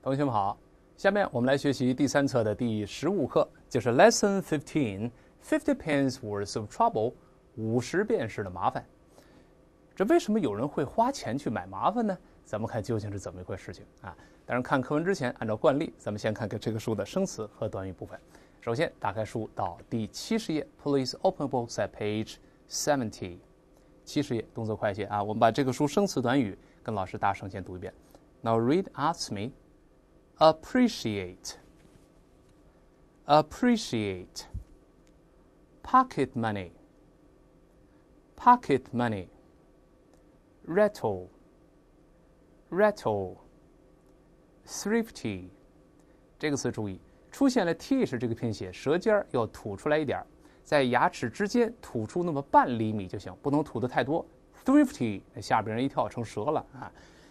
同学们好，下面我们来学习第三册的第十五课，就是 Lesson Fifteen Fifty p o n d s Worth of Trouble，五十便士的麻烦。这为什么有人会花钱去买麻烦呢？咱们看究竟是怎么一回事情啊！当然，看课文之前，按照惯例，咱们先看看这个书的生词和短语部分。首先打开书到第七十页，Please open books at page seventy，七十页。动作快些啊！我们把这个书生词短语跟老师大声先读一遍。Now read a s k me. appreciate, appreciate. Pocket money, pocket money. Rattle, rattle. Thrifty，这个词注意，出现了 th 这个拼写，舌尖要吐出来一点，在牙齿之间吐出那么半厘米就行，不能吐得太多。Thrifty，下边人一跳成蛇了啊！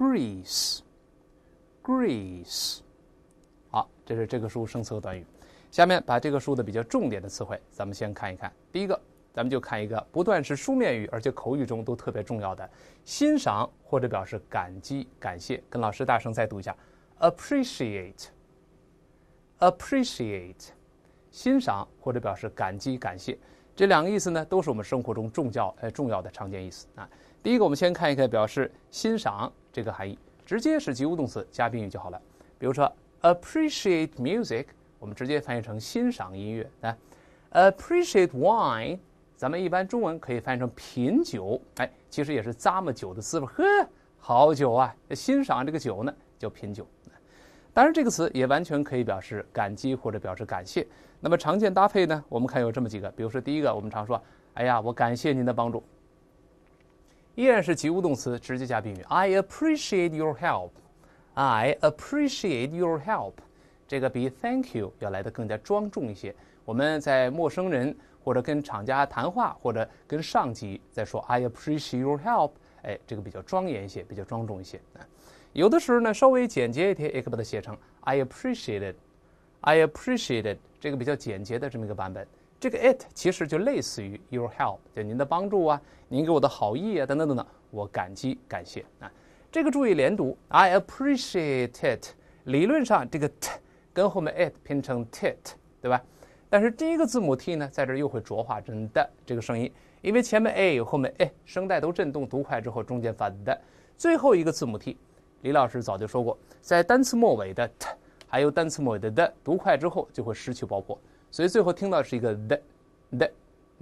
Greece, Greece，好，这是这个书生词和短语。下面把这个书的比较重点的词汇，咱们先看一看。第一个，咱们就看一个，不但是书面语，而且口语中都特别重要的，欣赏或者表示感激、感谢。跟老师大声再读一下：appreciate, appreciate，欣赏或者表示感激、感谢。这两个意思呢，都是我们生活中重要、呃重要的常见意思啊。第一个，我们先看一看表示欣赏。这个含义直接是及物动词加宾语就好了，比如说 appreciate music，我们直接翻译成欣赏音乐。来，appreciate wine，咱们一般中文可以翻译成品酒，哎，其实也是咂么酒的滋味呵，好酒啊，欣赏这个酒呢叫品酒。当然这个词也完全可以表示感激或者表示感谢。那么常见搭配呢，我们看有这么几个，比如说第一个，我们常说，哎呀，我感谢您的帮助。依然是及物动词，直接加宾语。I appreciate your help。I appreciate your help。这个比 thank you 要来的更加庄重一些。我们在陌生人或者跟厂家谈话或者跟上级在说 I appreciate your help。哎，这个比较庄严一些，比较庄重一些。有的时候呢，稍微简洁一点，也可以把它写成 I a p p r e c i a t e it。I a p p r e c i a t e it 这个比较简洁的这么一个版本。这个 it 其实就类似于 your help，就您的帮助啊，您给我的好意啊等等等等，我感激感谢啊。这个注意连读，I appreciate it。理论上这个 t 跟后面 it 拼成 tit，对吧？但是第一个字母 t 呢，在这又会浊化成的这个声音，因为前面 a 有后面 a，声带都震动，读快之后中间发的。最后一个字母 t，李老师早就说过，在单词末尾的 t 还有单词末尾的的读快之后就会失去爆破。所以最后听到是一个 the the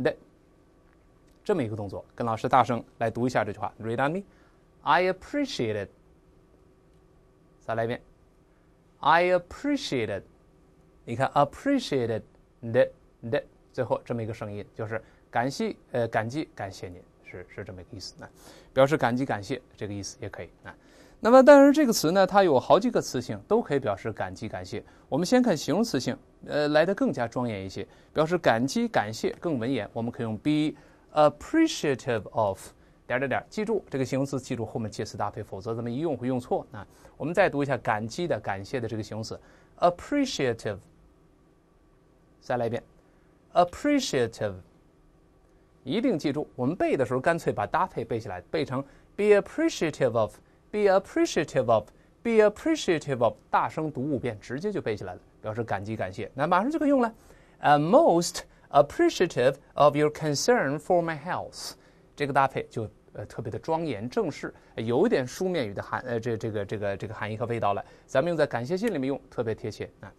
the 这么一个动作，跟老师大声来读一下这句话：read on me，I appreciate it。再来一遍，I appreciate it。你看，appreciate it the the，最后这么一个声音就是感谢呃，感激感谢您，是是这么一个意思啊，表示感激感谢这个意思也可以啊。那么，但是这个词呢，它有好几个词性，都可以表示感激、感谢。我们先看形容词性，呃，来的更加庄严一些，表示感激、感谢更文雅。我们可以用 be appreciative of 点点点，记住这个形容词，记住后面介词搭配，否则咱们一用会用错。啊。我们再读一下感激的、感谢的这个形容词 appreciative，再来一遍 appreciative，一定记住，我们背的时候干脆把搭配背下来，背成 be appreciative of。Be appreciative of, be appreciative of，大声读五遍，直接就背起来了，表示感激感谢。那马上就可以用了。I'm most appreciative of your concern for my health。这个搭配就呃特别的庄严正式，有一点书面语的含呃这这个这个这个含义和味道了。咱们用在感谢信里面用特别贴切啊。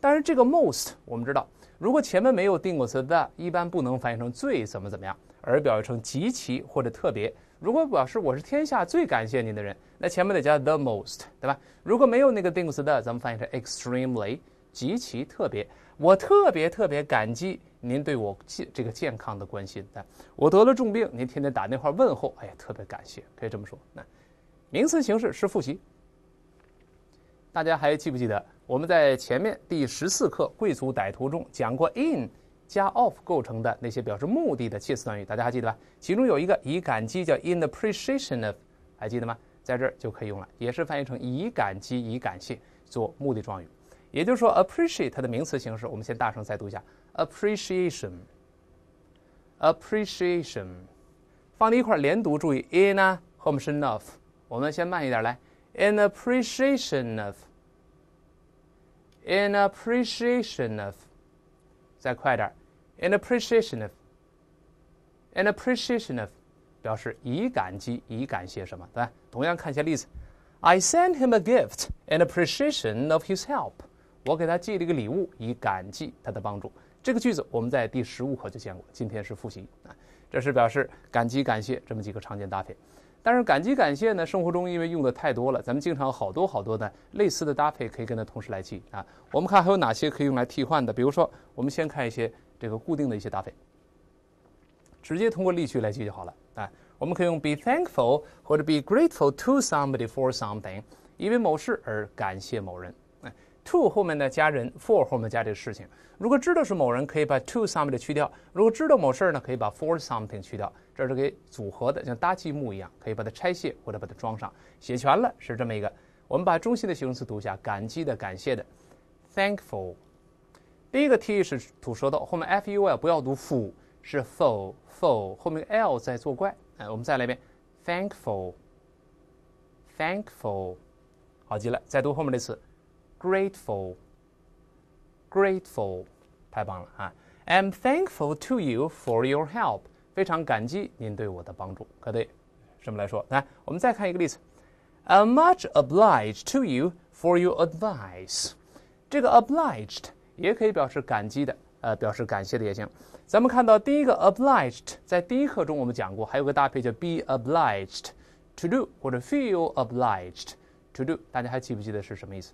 但是这个 most，我们知道，如果前面没有定过词 t h e 一般不能翻译成最怎么怎么样，而表示成极其或者特别。如果表示我是天下最感谢您的人，那前面得加 the most，对吧？如果没有那个定语词的，咱们翻译成 extremely 极其特别。我特别特别感激您对我健这个健康的关心。我得了重病，您天天打电话问候，哎，呀，特别感谢，可以这么说。那名词形式是复习，大家还记不记得我们在前面第十四课贵族歹徒中讲过 in。加 of 构成的那些表示目的的介词短语，大家还记得吧？其中有一个以感激叫 in appreciation of，还记得吗？在这儿就可以用了，也是翻译成以感激、以感谢做目的状语。也就是说，appreciate 它的名词形式，我们先大声再读一下 appreciation，appreciation，放在一块连读。注意 in 呢，后面是 of，我们先慢一点来 in appreciation of，in appreciation of，再快点。an appreciation of an appreciation of 表示以感激、以感谢什么，对吧？同样看一些例子。I sent him a gift an appreciation of his help。我给他寄了一个礼物，以感激他的帮助。这个句子我们在第十五课就见过，今天是复习啊。这是表示感激、感谢这么几个常见搭配。但是感激、感谢呢，生活中因为用的太多了，咱们经常好多好多的类似的搭配可以跟它同时来记啊。我们看还有哪些可以用来替换的？比如说，我们先看一些。这个固定的一些搭配，直接通过例句来记就好了。哎，我们可以用 be thankful 或者 be grateful to somebody for something，因为某事而感谢某人。哎，to 后面呢加人，for 后面加这个事情。如果知道是某人，可以把 to somebody 去掉；如果知道某事儿呢，可以把 for something 去掉。这是可以组合的，像搭积木一样，可以把它拆卸或者把它装上。写全了是这么一个。我们把中心的形容词读一下：感激的、感谢的，thankful。第一个 t 是吐舌头，后面 f u l 不要读 fu，是 fo fo，后面 l 在作怪。哎，我们再来一遍，thankful，thankful，好极了，再读后面那词，grateful，grateful，太棒了啊！I'm thankful to you for your help，非常感激您对我的帮助。可对，什么来说？来，我们再看一个例子。I'm much obliged to you for your advice。这个 obliged 也可以表示感激的，呃，表示感谢的也行。咱们看到第一个 obliged，在第一课中我们讲过，还有个搭配叫 be obliged to do 或者 feel obliged to do，大家还记不记得是什么意思？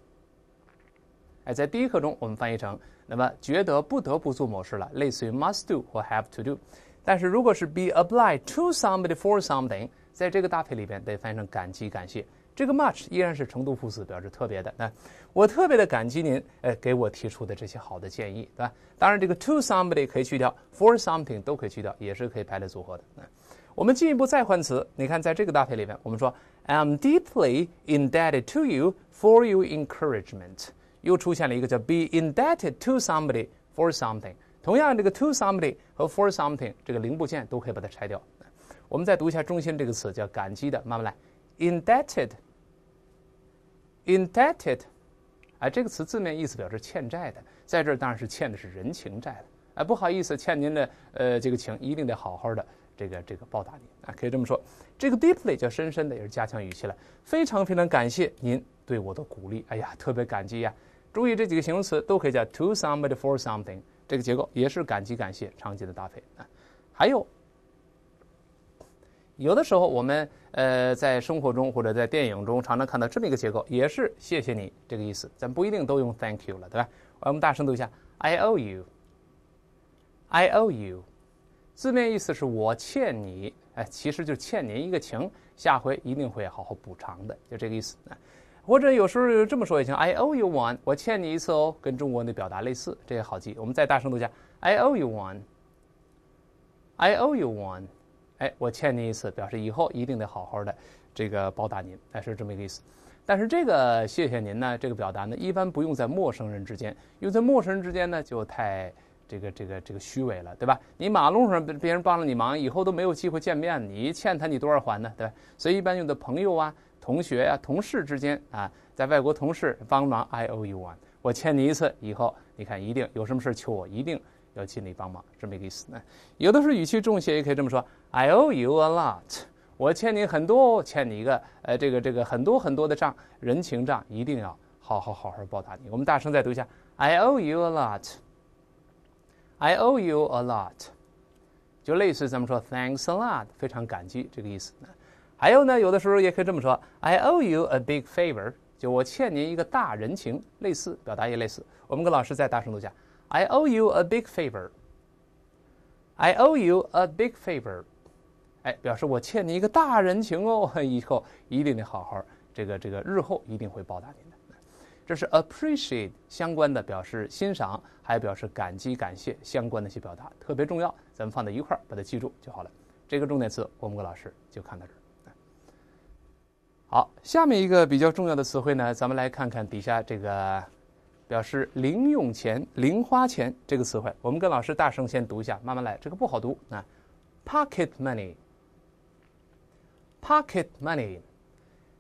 哎，在第一课中我们翻译成，那么觉得不得不做某事了，类似于 must do 或 have to do。但是如果是 be obliged to somebody for something，在这个搭配里边得翻译成感激感谢。这个 much 依然是程度副词，表示特别的。那我特别的感激您，呃，给我提出的这些好的建议，对吧？当然，这个 to somebody 可以去掉，for something 都可以去掉，也是可以排列组合的。我们进一步再换词，你看，在这个搭配里面，我们说 I'm deeply indebted to you for your encouragement。又出现了一个叫 be indebted to somebody for something。同样，这个 to somebody 和 for something 这个零部件都可以把它拆掉。我们再读一下中心这个词，叫感激的，慢慢来，indebted。Indebted，哎，这个词字面意思表示欠债的，在这儿当然是欠的是人情债了。哎，不好意思，欠您的呃这个情，一定得好好的这个这个报答您啊。可以这么说，这个 deeply 就深深的，也是加强语气了。非常非常感谢您对我的鼓励，哎呀，特别感激呀。注意这几个形容词都可以叫 to somebody for something 这个结构，也是感激感谢常见的搭配啊。还有，有的时候我们。呃，在生活中或者在电影中，常常看到这么一个结构，也是谢谢你这个意思。咱不一定都用 Thank you 了，对吧？我们大声读一下：I owe you。I owe you。字面意思是我欠你，哎，其实就是欠您一个情，下回一定会好好补偿的，就这个意思。或者有时候这么说也行：I owe you one。我欠你一次哦，跟中国的表达类似，这也好记。我们再大声读一下：I owe you one。I owe you one。哎，我欠您一次，表示以后一定得好好的，这个报答您，哎，是这么一个意思。但是这个谢谢您呢，这个表达呢，一般不用在陌生人之间，因为在陌生人之间呢，就太这个这个这个虚伪了，对吧？你马路上别人帮了你忙，以后都没有机会见面，你欠他你多少还呢，对吧？所以一般用的朋友啊、同学啊、同事之间啊，在外国同事帮忙，I owe you one，我欠你一次，以后你看一定有什么事求我一定。要尽力帮忙，这么一个意思呢。有的时候语气重些，也可以这么说：I owe you a lot。我欠你很多，欠你一个，呃，这个这个很多很多的账，人情账一定要好好好好报答你。我们大声再读一下：I owe you a lot。I owe you a lot。就类似咱们说 Thanks a lot，非常感激这个意思。还有呢，有的时候也可以这么说：I owe you a big favor。就我欠您一个大人情，类似表达也类似。我们跟老师再大声读一下。I owe you a big favor. I owe you a big favor. 哎，表示我欠你一个大人情哦，以后一定得好好这个这个，日后一定会报答您的。这是 appreciate 相关的，表示欣赏，还表示感激、感谢相关的一些表达，特别重要，咱们放在一块儿把它记住就好了。这个重点词，我们跟老师就看到这儿。好，下面一个比较重要的词汇呢，咱们来看看底下这个。表示零用钱、零花钱这个词汇，我们跟老师大声先读一下，慢慢来，这个不好读啊。Pocket money，pocket money。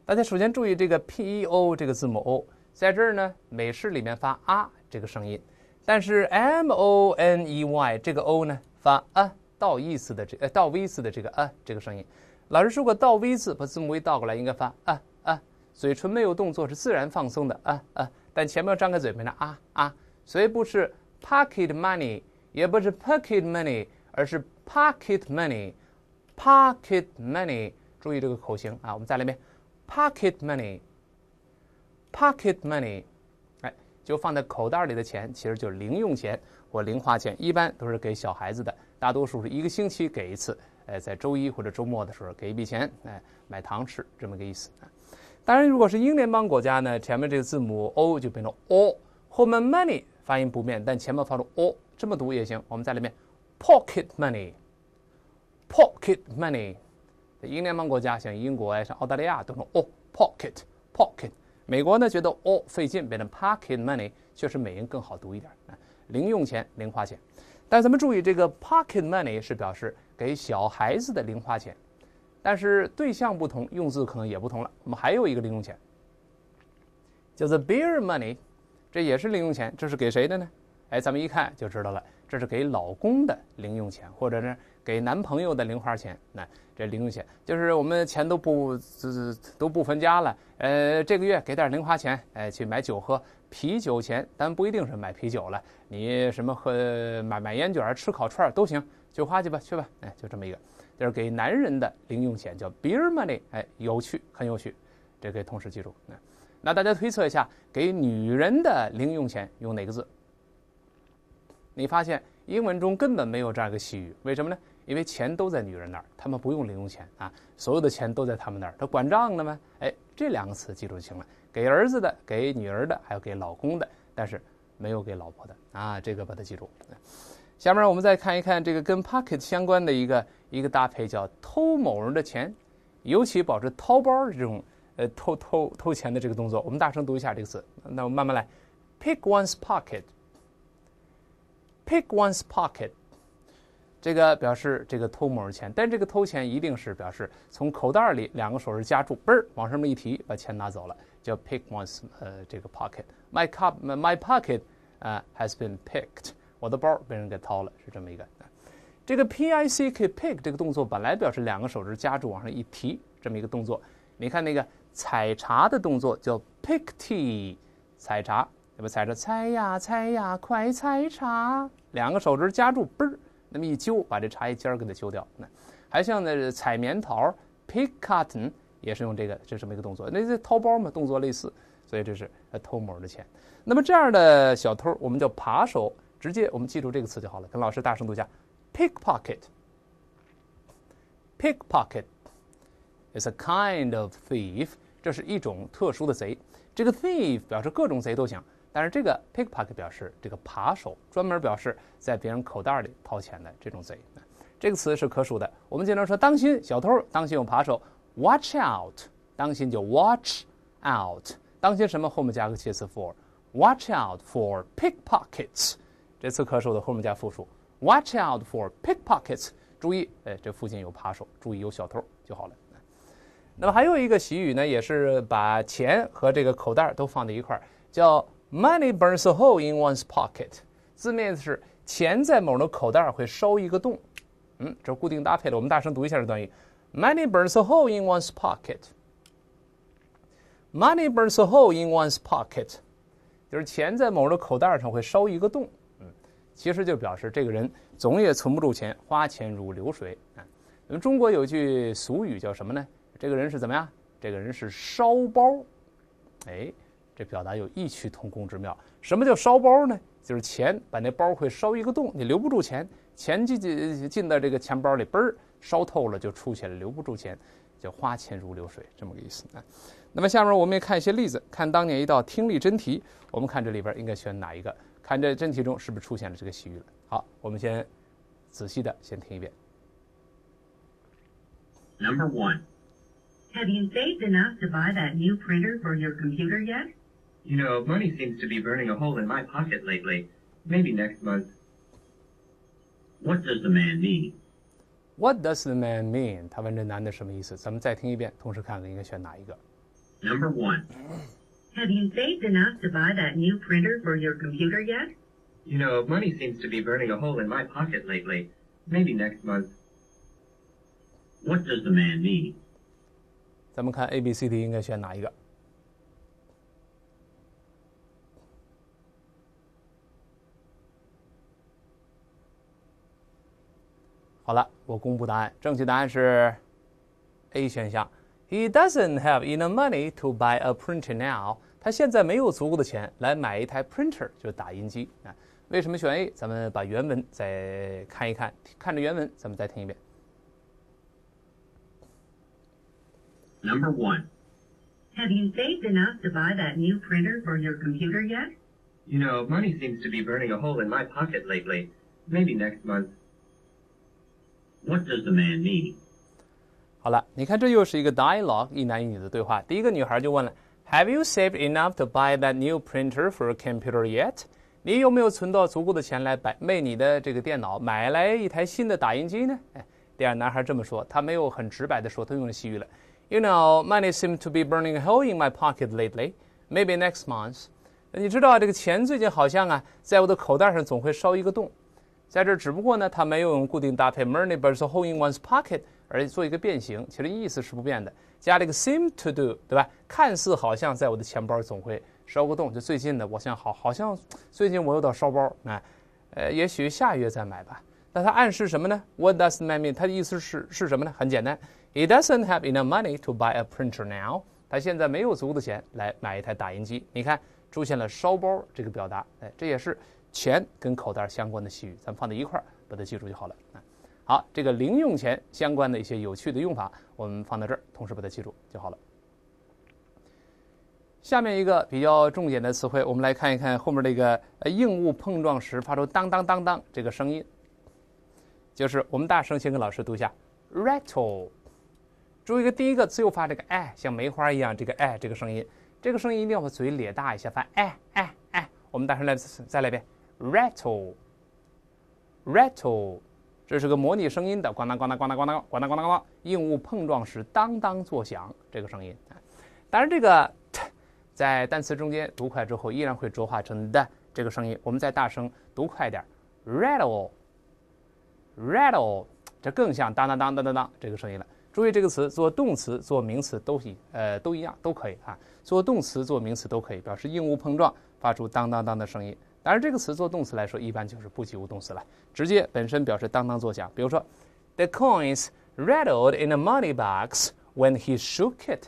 大家首先注意这个 p e o 这个字母 o，在这儿呢，美式里面发啊这个声音，但是 m o n e y 这个 o 呢，发啊倒意思的这呃倒 v 字的这个啊这个声音。老师说过倒 v 字，把字母 v 倒过来应该发啊啊，嘴唇没有动作，是自然放松的啊啊。但前面要张开嘴，没呢啊啊，所以不是 pocket money，也不是 pocket money，而是 pocket money，pocket money。注意这个口型啊，我们再来一遍 pocket money，pocket money，哎，就放在口袋里的钱，其实就是零用钱或零花钱，一般都是给小孩子的，大多数是一个星期给一次，哎，在周一或者周末的时候给一笔钱，哎，买糖吃，这么个意思。当然，如果是英联邦国家呢，前面这个字母 o 就变成 o，后面 money 发音不变，但前面发出 o，这么读也行。我们在里面 pocket money，pocket money。英联邦国家像英国、像澳大利亚都说 o pocket pocket。美国呢觉得 o 费劲，变成 pocket money，确实美音更好读一点。啊，零用钱、零花钱。但咱们注意，这个 pocket money 是表示给小孩子的零花钱。但是对象不同，用字可能也不同了。我们还有一个零用钱，叫做 beer money，这也是零用钱。这是给谁的呢？哎，咱们一看就知道了，这是给老公的零用钱，或者是给男朋友的零花钱。那这零用钱就是我们钱都不都不分家了。呃，这个月给点零花钱，哎，去买酒喝，啤酒钱，但不一定是买啤酒了。你什么喝买买烟卷、吃烤串都行，就花去吧，去吧。哎，就这么一个。就是给男人的零用钱叫 beer money，哎，有趣，很有趣，这可以同时记住。那大家推测一下，给女人的零用钱用哪个字？你发现英文中根本没有这样一个习语，为什么呢？因为钱都在女人那儿，她们不用零用钱啊，所有的钱都在她们那儿，她管账呢吗？哎，这两个词记住就行了。给儿子的、给女儿的，还有给老公的，但是没有给老婆的啊，这个把它记住。下面我们再看一看这个跟 pocket 相关的一个。一个搭配叫偷某人的钱，尤其保持掏包这种呃偷偷偷钱的这个动作。我们大声读一下这个词，那我们慢慢来，pick one's pocket，pick one's pocket，这个表示这个偷某人钱，但这个偷钱一定是表示从口袋里两个手是夹住，嘣儿往上面一提，把钱拿走了，叫 pick one's 呃这个 pocket。My cup，my pocket 啊，has been picked，我的包被人给掏了，是这么一个。这个 p i c 可以 pick 这个动作本来表示两个手指夹住往上一提这么一个动作。你看那个采茶的动作叫 pick tea，采茶对吧？采着采呀，采呀，快采茶！两个手指夹住，嘣儿，那么一揪，把这茶叶尖儿给它揪掉。那还像那采棉桃 pick cotton，也是用这个，这是么一个动作？那这掏包嘛，动作类似，所以这是偷某的钱。那么这样的小偷，我们叫扒手，直接我们记住这个词就好了。跟老师大声读一下。Pickpocket, pickpocket is a kind of thief. 这是一种特殊的贼。这个 thief 表示各种贼都行，但是这个 pickpocket 表示这个扒手，专门表示在别人口袋里掏钱的这种贼。这个词是可数的。我们经常说“当心小偷”，“当心有扒手”。Watch out，当心就 watch out。当心什么？后面加个介词 for。Watch out for pickpockets。这次可数的，后面加复数。Watch out for pickpockets！注意，哎，这附近有扒手，注意有小偷就好了。那么还有一个习语呢，也是把钱和这个口袋都放在一块儿，叫 “Money burns a hole in one's pocket”。字面是钱在某人的口袋会烧一个洞。嗯，这是固定搭配的，我们大声读一下这段语：“Money burns a hole in one's pocket。” Money burns a hole in one's pocket，就是钱在某人的口袋上会烧一个洞。其实就表示这个人总也存不住钱，花钱如流水啊。我们中国有句俗语叫什么呢？这个人是怎么样？这个人是烧包。哎，这表达有异曲同工之妙。什么叫烧包呢？就是钱把那包会烧一个洞，你留不住钱，钱进进进到这个钱包里，嘣儿烧透了就出去了，留不住钱，叫花钱如流水这么个意思啊。那么下面我们也看一些例子，看当年一道听力真题，我们看这里边应该选哪一个。看这真题中是不是出现了这个西域了？好，我们先仔细的先听一遍。Number one, have you saved enough to buy that new printer for your computer yet? You know, money seems to be burning a hole in my pocket lately. Maybe next month. What does the man mean? What does the man mean? 他问这男的什么意思？咱们再听一遍，同时看看应该选哪一个。Number one. Have you saved enough to buy that new printer for your computer yet? You know, money seems to be burning a hole in my pocket lately. Maybe next month. What does the man mean? 咱们看 A、B、C、D 应该选哪一个？好了，我公布答案。正确答案是 A 选项。He doesn't have enough money to buy a printer now. 他现在没有足够的钱来买一台 printer，就是打印机啊。为什么选 A？咱们把原文再看一看，看着原文，咱们再听一遍。Number one, have you saved enough to buy that new printer for your computer yet? You know, money seems to be burning a hole in my pocket lately. Maybe next month. What does the man mean? 好了，你看这又是一个 dialogue，一男一女的对话。第一个女孩就问了。Have you saved enough to buy that new printer for a computer yet？你有没有存到足够的钱来买为你的这个电脑买来一台新的打印机呢？第二男孩这么说，他没有很直白的说，他用了西语了。You know, money seems to be burning a hole in my pocket lately. Maybe next month. 你知道这个钱最近好像啊，在我的口袋上总会烧一个洞。在这只不过呢，他没有用固定搭配 money burns a hole in one's pocket，而做一个变形，其实意思是不变的。加了一个 seem to do，对吧？看似好像在我的钱包总会烧个洞。就最近的，我想好好像 最近我有点烧包，那、呃，也许下个月再买吧。那它暗示什么呢？What does that mean？他的意思是是什么呢？很简单，It doesn't have enough money to buy a printer now。他现在没有足够的钱来买一台打印机。你看出现了烧包这个表达，哎，这也是钱跟口袋相关的习语，咱们放在一块儿把它记住就好了啊。好，这个零用钱相关的一些有趣的用法，我们放到这儿，同时把它记住就好了。下面一个比较重点的词汇，我们来看一看后面这个硬物碰撞时发出“当当当当”这个声音，就是我们大声先跟老师读一下 “rattle”。注意一个第一个字又发这个哎，像梅花一样这个哎这个声音，这个声音一定要把嘴咧大一下发哎哎哎，我们大声来再来一遍 “rattle rattle”。这是个模拟声音的，咣当咣当咣当咣当咣当咣当咣当，硬物碰撞时当当作响这个声音啊。然，这个在单词中间读快之后，依然会浊化成的这个声音。我们再大声读快点，rattle，rattle，这更像当当当当当当这个声音了。注意这个词做动词、做名词都一呃都一样都可以啊，做动词、做名词都可以，表示硬物碰撞发出当当当的声音。当然，这个词做动词来说，一般就是不及物动词了，直接本身表示当当作响。比如说，the coins rattled in the money box when he shook it。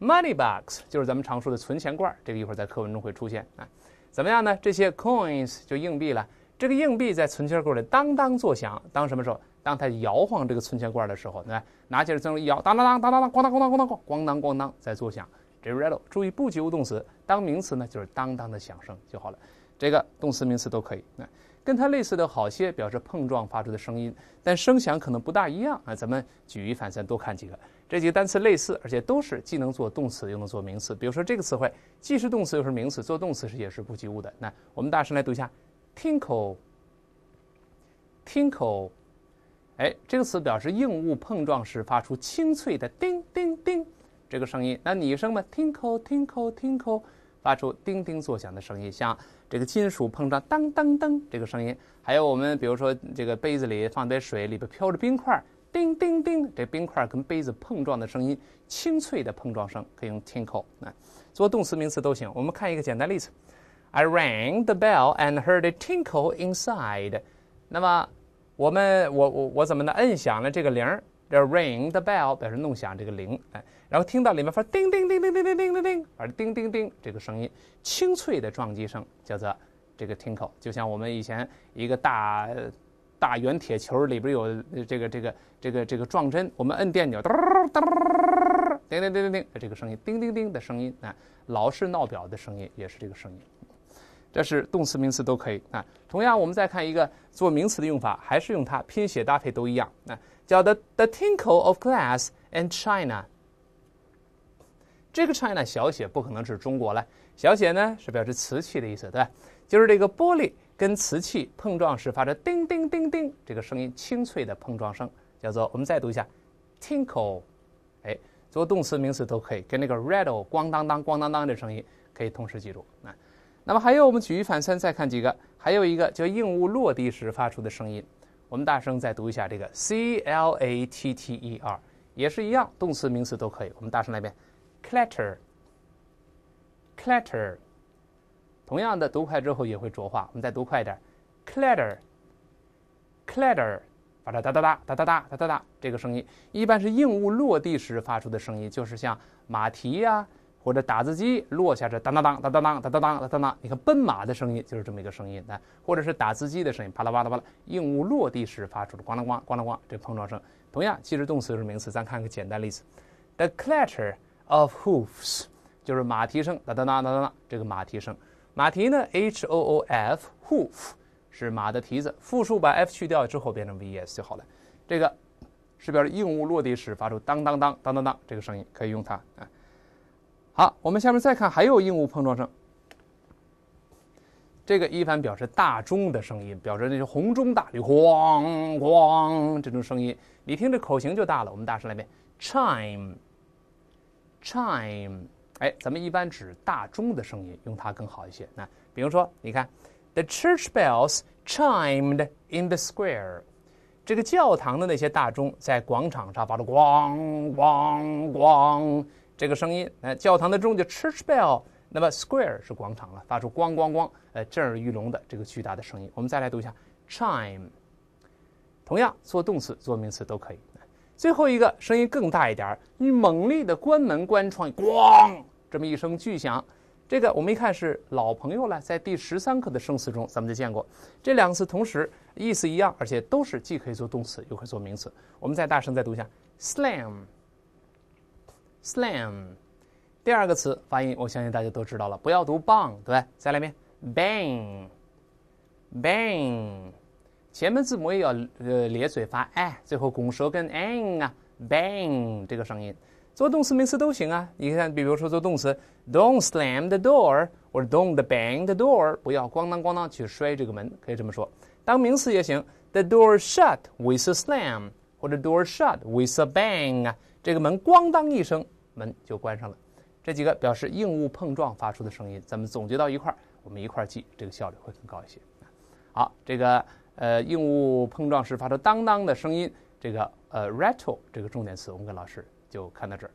money box 就是咱们常说的存钱罐，这个一会儿在课文中会出现啊。怎么样呢？这些 coins 就硬币了，这个硬币在存钱罐里当当作响，当什么时候？当它摇晃这个存钱罐的时候，对吧？拿起来这一摇，当当当当当当，咣当咣当咣当咣，咣当咣当在作响。这 rattle，注意不及物动词，当名词呢就是当当的响声就好了。这个动词、名词都可以。那跟它类似的好些表示碰撞发出的声音，但声响可能不大一样啊。咱们举一反三，多看几个。这几个单词类似，而且都是既能做动词又能做名词。比如说这个词汇，既是动词又是名词，做动词时也是不及物的。那我们大声来读一下：tinkle，tinkle。哎，这个词表示硬物碰撞时发出清脆的“叮叮叮”这个声音。那女生嘛，tinkle，tinkle，tinkle。发出叮叮作响的声音，像这个金属碰撞，当当当，这个声音。还有我们，比如说这个杯子里放点水，里边飘着冰块，叮叮叮，这冰块跟杯子碰撞的声音，清脆的碰撞声，可以用 tinkle 啊，做动词、名词都行。我们看一个简单例子，I rang the bell and heard a tinkle inside。那么，我们，我我我怎么呢？摁响了这个铃儿。The ring the bell 表示弄响这个铃，哎，然后听到里面发叮叮叮叮叮叮叮叮叮，而叮叮叮这个声音，清脆的撞击声叫做这个 tinkle，就像我们以前一个大大圆铁球里边有这个这个这个这个撞针，我们摁电钮，叮叮叮叮叮，这个声音，叮叮叮的声音，啊，老式闹表的声音也是这个声音，这是动词、名词都可以啊。同样，我们再看一个做名词的用法，还是用它拼写搭配都一样啊。叫 the the tinkle of glass and china，这个 china 小写不可能是中国了，小写呢是表示瓷器的意思，对吧？就是这个玻璃跟瓷器碰撞时发出叮叮叮叮这个声音清脆的碰撞声，叫做我们再读一下 tinkle，哎，做动词、名词都可以，跟那个 rattle 咣当当、咣当当的声音可以同时记住啊。那么还有我们举一反三，再看几个，还有一个叫硬物落地时发出的声音。我们大声再读一下这个 clatter，也是一样，动词、名词都可以。我们大声来一遍，clatter，clatter，同样的，读快之后也会浊化。我们再读快一点，clatter，clatter，把它哒哒哒哒哒哒哒哒哒，这个声音一般是硬物落地时发出的声音，就是像马蹄呀。或者打字机落下这当当当当当当当当当当，你看奔马的声音就是这么一个声音来，或者是打字机的声音，啪啦啪啦啪啦，硬物落地时发出的咣啷咣咣啷咣，这碰撞声。同样，其实动词就是名词，咱看个简单例子，the clatter of hoofs 就是马蹄声，当当当当当当，这个马蹄声，马蹄呢，h o o f hoof 是马的蹄子，复数把 f 去掉之后变成 ves 就好了。这个是表示硬物落地时发出当当当当当当这个声音，可以用它啊。好，我们下面再看，还有硬物碰撞声。这个一般表示大钟的声音，表示那些红钟大吕、咣咣这种声音。你听这口型就大了，我们大声来一遍：chime，chime。哎，咱们一般指大钟的声音，用它更好一些。那比如说，你看，the church bells chimed in the square，这个教堂的那些大钟在广场上发出咣咣咣。这个声音，呃，教堂的钟叫 church bell，那么 square 是广场了，发出咣咣咣，呃，震耳欲聋的这个巨大的声音。我们再来读一下 chime，同样做动词做名词都可以。最后一个声音更大一点，你猛烈的关门关窗，咣，这么一声巨响。这个我们一看是老朋友了，在第十三课的生词中咱们就见过这两个词，同时意思一样，而且都是既可以做动词又可以做名词。我们再大声再读一下 slam。slam，第二个词发音，我相信大家都知道了，不要读 bang，对不对？再来一遍，bang，bang，前面字母也要呃咧嘴发哎，最后拱舌跟 ang 啊，bang 这个声音，做动词、名词都行啊。你看，比如说做动词，don't slam the door，或者 don't bang the door，不要咣当咣当去摔这个门，可以这么说。当名词也行，the door shut with a slam，或者 door shut with a bang。这个门咣当一声，门就关上了。这几个表示硬物碰撞发出的声音，咱们总结到一块儿，我们一块儿记，这个效率会更高一些。好，这个呃硬物碰撞时发出当当的声音，这个呃 rattle 这个重点词，我们跟老师就看到这儿。